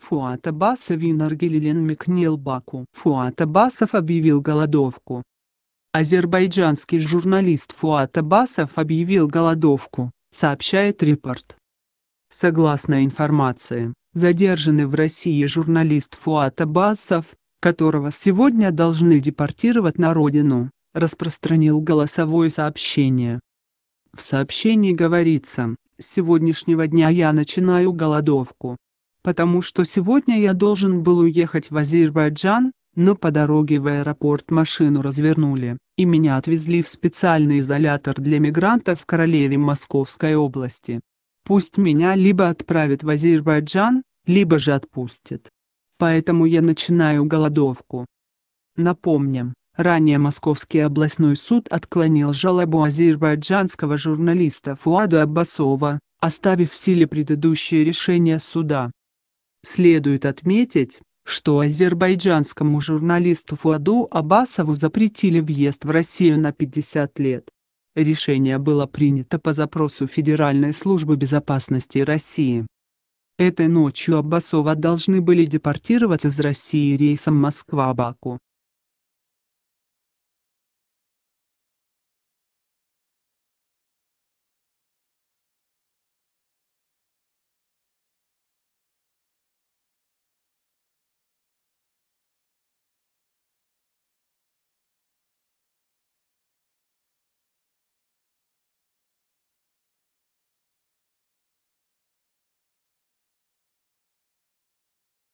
Фуат Абасов и Наргилилен Микнел Баку. Фуат Абасов объявил голодовку. Азербайджанский журналист Фуат Абасов объявил голодовку, сообщает Репорт. Согласно информации, задержанный в России журналист Фуат Абасов, которого сегодня должны депортировать на родину, распространил голосовое сообщение. В сообщении говорится, с сегодняшнего дня я начинаю голодовку потому что сегодня я должен был уехать в Азербайджан, но по дороге в аэропорт машину развернули, и меня отвезли в специальный изолятор для мигрантов в Королеве Московской области. Пусть меня либо отправят в Азербайджан, либо же отпустят. Поэтому я начинаю голодовку. Напомним, ранее Московский областной суд отклонил жалобу азербайджанского журналиста Фуада Аббасова, оставив в силе предыдущее решение суда. Следует отметить, что азербайджанскому журналисту Фуаду Абасову запретили въезд в Россию на 50 лет. Решение было принято по запросу Федеральной службы безопасности России. Этой ночью Абасова должны были депортировать из России рейсом Москва-Баку.